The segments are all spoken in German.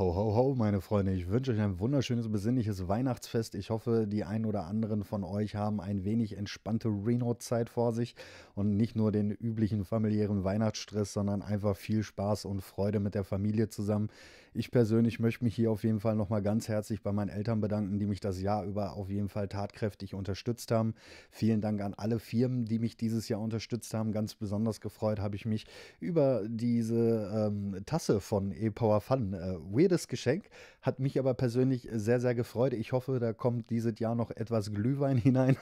Ho, ho, ho, meine Freunde. Ich wünsche euch ein wunderschönes, besinnliches Weihnachtsfest. Ich hoffe, die einen oder anderen von euch haben ein wenig entspannte Reno-Zeit vor sich und nicht nur den üblichen familiären Weihnachtsstress, sondern einfach viel Spaß und Freude mit der Familie zusammen. Ich persönlich möchte mich hier auf jeden Fall nochmal ganz herzlich bei meinen Eltern bedanken, die mich das Jahr über auf jeden Fall tatkräftig unterstützt haben. Vielen Dank an alle Firmen, die mich dieses Jahr unterstützt haben. Ganz besonders gefreut habe ich mich über diese ähm, Tasse von e Fun. Äh, Weird jedes Geschenk. Hat mich aber persönlich sehr, sehr gefreut. Ich hoffe, da kommt dieses Jahr noch etwas Glühwein hinein.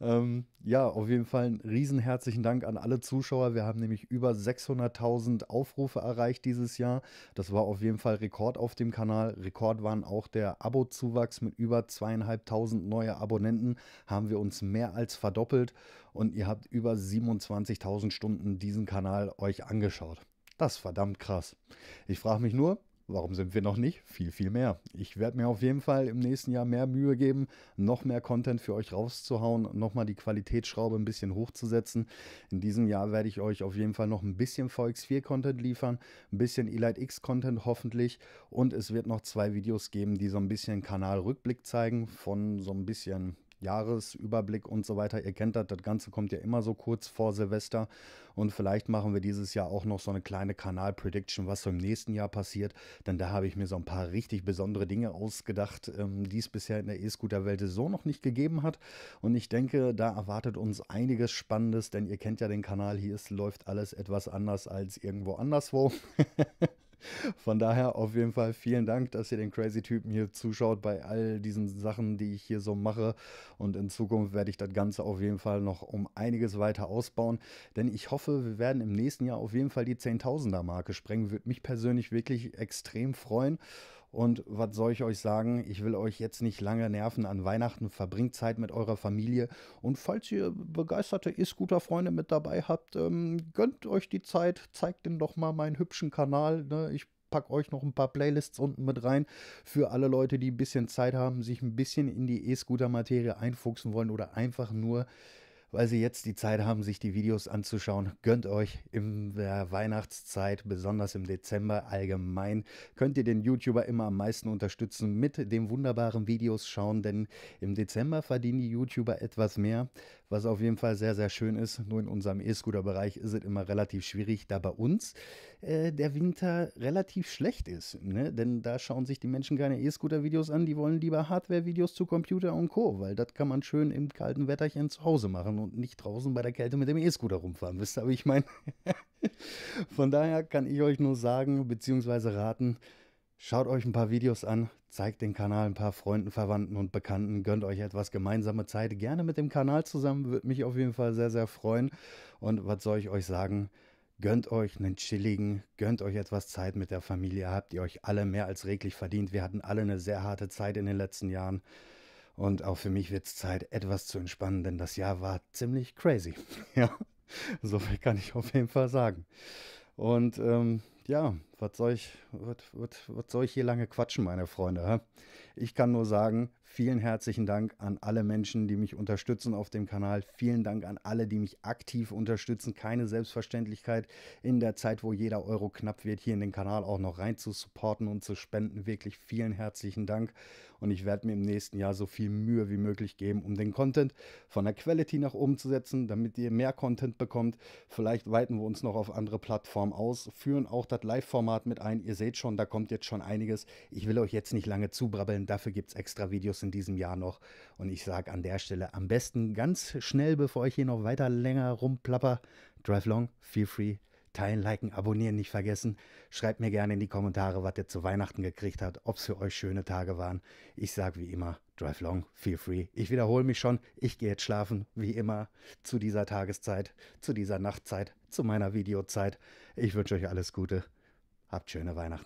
ähm, ja, auf jeden Fall einen riesen herzlichen Dank an alle Zuschauer. Wir haben nämlich über 600.000 Aufrufe erreicht dieses Jahr. Das war auf jeden Fall Rekord auf dem Kanal. Rekord waren auch der Abo-Zuwachs mit über zweieinhalbtausend neue Abonnenten. Haben wir uns mehr als verdoppelt und ihr habt über 27.000 Stunden diesen Kanal euch angeschaut. Das ist verdammt krass. Ich frage mich nur, warum sind wir noch nicht viel, viel mehr? Ich werde mir auf jeden Fall im nächsten Jahr mehr Mühe geben, noch mehr Content für euch rauszuhauen, nochmal die Qualitätsschraube ein bisschen hochzusetzen. In diesem Jahr werde ich euch auf jeden Fall noch ein bisschen VX4-Content liefern, ein bisschen Elite X-Content hoffentlich und es wird noch zwei Videos geben, die so ein bisschen Kanalrückblick zeigen von so ein bisschen Jahresüberblick und so weiter. Ihr kennt das, das Ganze kommt ja immer so kurz vor Silvester. Und vielleicht machen wir dieses Jahr auch noch so eine kleine Kanal-Prediction, was so im nächsten Jahr passiert. Denn da habe ich mir so ein paar richtig besondere Dinge ausgedacht, ähm, die es bisher in der E-Scooter-Welt so noch nicht gegeben hat. Und ich denke, da erwartet uns einiges Spannendes, denn ihr kennt ja den Kanal. Hier ist, läuft alles etwas anders als irgendwo anderswo. Von daher auf jeden Fall vielen Dank, dass ihr den crazy Typen hier zuschaut bei all diesen Sachen, die ich hier so mache. Und in Zukunft werde ich das Ganze auf jeden Fall noch um einiges weiter ausbauen, denn ich hoffe, wir werden im nächsten Jahr auf jeden Fall die 10.000er Marke sprengen. Würde mich persönlich wirklich extrem freuen. Und was soll ich euch sagen? Ich will euch jetzt nicht lange nerven an Weihnachten. Verbringt Zeit mit eurer Familie. Und falls ihr begeisterte E-Scooter-Freunde mit dabei habt, ähm, gönnt euch die Zeit. Zeigt ihnen doch mal meinen hübschen Kanal. Ne? Ich packe euch noch ein paar Playlists unten mit rein für alle Leute, die ein bisschen Zeit haben, sich ein bisschen in die E-Scooter-Materie einfuchsen wollen oder einfach nur weil Sie jetzt die Zeit haben, sich die Videos anzuschauen. Gönnt euch in der Weihnachtszeit, besonders im Dezember allgemein, könnt ihr den YouTuber immer am meisten unterstützen mit den wunderbaren Videos schauen, denn im Dezember verdienen die YouTuber etwas mehr, was auf jeden Fall sehr, sehr schön ist. Nur in unserem E-Scooter-Bereich ist es immer relativ schwierig, da bei uns äh, der Winter relativ schlecht ist. Ne? Denn da schauen sich die Menschen keine E-Scooter-Videos an, die wollen lieber Hardware-Videos zu Computer und Co., weil das kann man schön im kalten Wetterchen zu Hause machen und nicht draußen bei der Kälte mit dem E-Scooter rumfahren. Wisst ihr, wie ich meine, von daher kann ich euch nur sagen, beziehungsweise raten, Schaut euch ein paar Videos an, zeigt den Kanal ein paar Freunden, Verwandten und Bekannten, gönnt euch etwas gemeinsame Zeit, gerne mit dem Kanal zusammen, würde mich auf jeden Fall sehr, sehr freuen. Und was soll ich euch sagen? Gönnt euch einen chilligen, gönnt euch etwas Zeit mit der Familie, habt ihr euch alle mehr als reglich verdient. Wir hatten alle eine sehr harte Zeit in den letzten Jahren. Und auch für mich wird es Zeit, etwas zu entspannen, denn das Jahr war ziemlich crazy. ja, so viel kann ich auf jeden Fall sagen. Und ähm, ja, was soll, ich, was, was, was soll ich hier lange quatschen, meine Freunde? Ich kann nur sagen, vielen herzlichen Dank an alle Menschen, die mich unterstützen auf dem Kanal. Vielen Dank an alle, die mich aktiv unterstützen. Keine Selbstverständlichkeit in der Zeit, wo jeder Euro knapp wird, hier in den Kanal auch noch rein zu supporten und zu spenden. Wirklich vielen herzlichen Dank. Und ich werde mir im nächsten Jahr so viel Mühe wie möglich geben, um den Content von der Quality nach oben zu setzen, damit ihr mehr Content bekommt. Vielleicht weiten wir uns noch auf andere Plattformen aus, führen auch das Live-Format mit ein. Ihr seht schon, da kommt jetzt schon einiges. Ich will euch jetzt nicht lange zubrabbeln, dafür gibt es extra Videos in diesem Jahr noch. Und ich sage an der Stelle am besten ganz schnell, bevor ich hier noch weiter länger rumplapper, drive long, feel free. Teilen, liken, abonnieren nicht vergessen. Schreibt mir gerne in die Kommentare, was ihr zu Weihnachten gekriegt habt, ob es für euch schöne Tage waren. Ich sage wie immer, drive long, feel free. Ich wiederhole mich schon, ich gehe jetzt schlafen, wie immer, zu dieser Tageszeit, zu dieser Nachtzeit, zu meiner Videozeit. Ich wünsche euch alles Gute. Habt schöne Weihnachten.